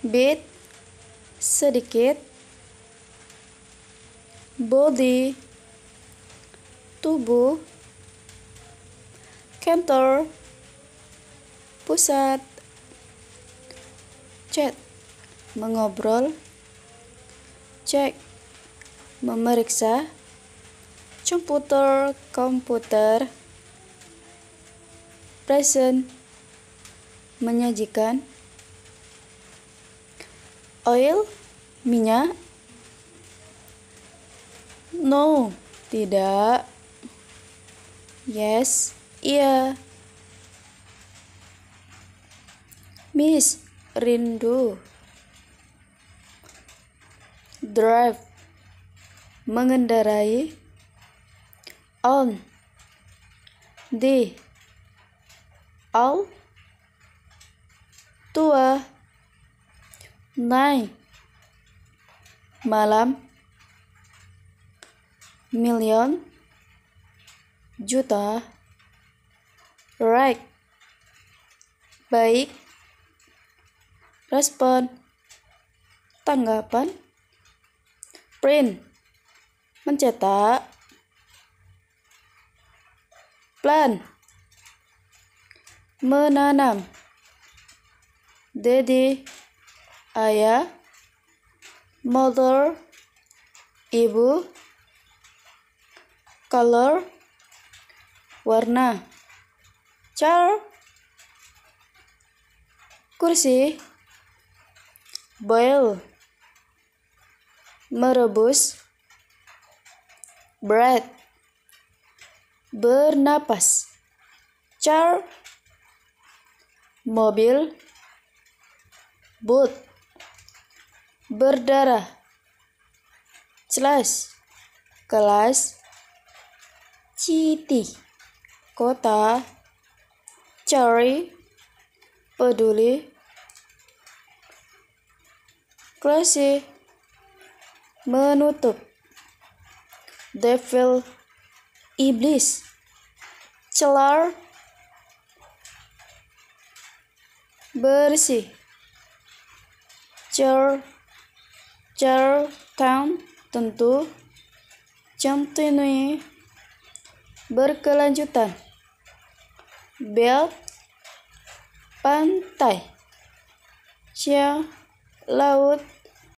bit sedikit body tubuh kantor pusat chat mengobrol cek memeriksa komputer komputer present menyajikan oil, minyak? No, tidak. Yes, iya. Miss, rindu. Drive, mengendarai. On, di, all, tua night malam million juta right baik respon tanggapan print mencetak plan menanam Dedi ayah, mother, ibu, color, warna, chair, kursi, boil, merebus, bread, bernapas, chair, mobil, boot, berdarah. Jelas. Kelas Citi. Kota Cari Peduli Klasi Menutup Devil Iblis Celar Bersih Cer Town tentu continue berkelanjutan belt pantai cia laut